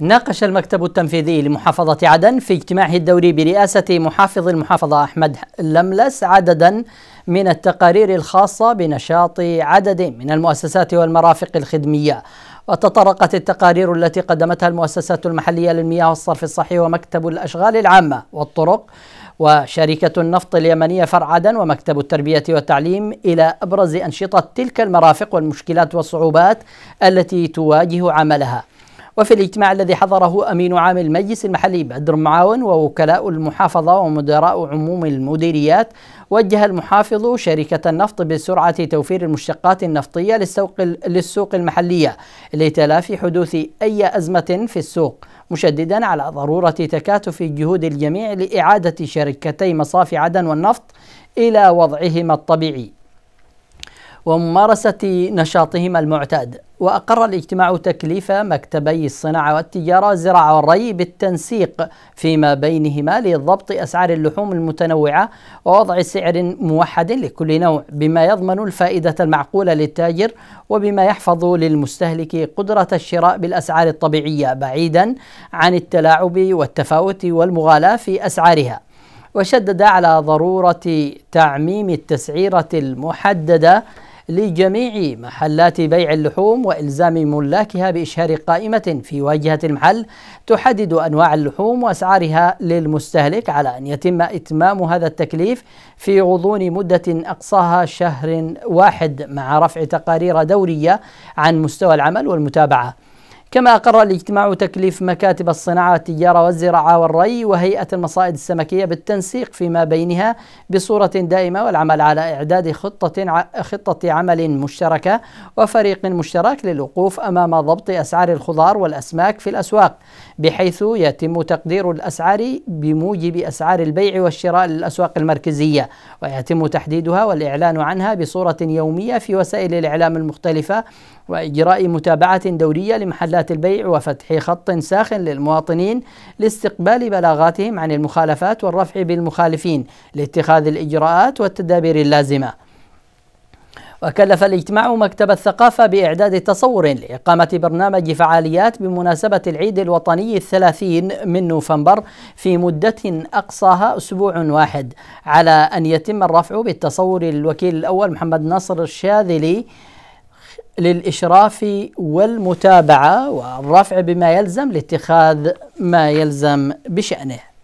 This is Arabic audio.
ناقش المكتب التنفيذي لمحافظة عدن في اجتماعه الدوري برئاسة محافظ المحافظة أحمد لملس عددا من التقارير الخاصة بنشاط عدد من المؤسسات والمرافق الخدمية وتطرقت التقارير التي قدمتها المؤسسات المحلية للمياه والصرف الصحي ومكتب الأشغال العامة والطرق وشركة النفط اليمنية فرع عدن ومكتب التربية والتعليم إلى أبرز أنشطة تلك المرافق والمشكلات والصعوبات التي تواجه عملها وفي الاجتماع الذي حضره أمين عام المجلس المحلي بدر معاون ووكلاء المحافظة ومدراء عموم المديريات وجه المحافظ شركة النفط بسرعة توفير المشتقات النفطية للسوق للسوق المحلية لتلافي حدوث أي أزمة في السوق مشددا على ضرورة تكاتف جهود الجميع لإعادة شركتي مصافي عدن والنفط إلى وضعهما الطبيعي وممارسة نشاطهم المعتاد وأقر الاجتماع تكليف مكتبي الصناعة والتجارة الزراعة والري بالتنسيق فيما بينهما لضبط أسعار اللحوم المتنوعة ووضع سعر موحد لكل نوع بما يضمن الفائدة المعقولة للتاجر وبما يحفظ للمستهلك قدرة الشراء بالأسعار الطبيعية بعيدا عن التلاعب والتفاوت والمغالاة في أسعارها وشدد على ضرورة تعميم التسعيرة المحددة لجميع محلات بيع اللحوم والزام ملاكها باشهار قائمه في واجهه المحل تحدد انواع اللحوم واسعارها للمستهلك على ان يتم اتمام هذا التكليف في غضون مده اقصاها شهر واحد مع رفع تقارير دوريه عن مستوى العمل والمتابعه كما أقر الاجتماع تكليف مكاتب الصناعة التجارة والزراعة والري وهيئة المصائد السمكية بالتنسيق فيما بينها بصورة دائمة والعمل على إعداد خطة خطة عمل مشتركة وفريق مشترك للوقوف أمام ضبط أسعار الخضار والأسماك في الأسواق بحيث يتم تقدير الأسعار بموجب أسعار البيع والشراء للأسواق المركزية ويتم تحديدها والإعلان عنها بصورة يومية في وسائل الإعلام المختلفة وإجراء متابعة دورية لمحلات محلات البيع وفتح خط ساخن للمواطنين لاستقبال بلاغاتهم عن المخالفات والرفع بالمخالفين لاتخاذ الإجراءات والتدابير اللازمة وكلف الاجتماع مكتب الثقافة بإعداد تصور لإقامة برنامج فعاليات بمناسبة العيد الوطني الثلاثين من نوفمبر في مدة أقصاها أسبوع واحد على أن يتم الرفع بالتصور للوكيل الأول محمد نصر الشاذلي للإشراف والمتابعة والرفع بما يلزم لاتخاذ ما يلزم بشأنه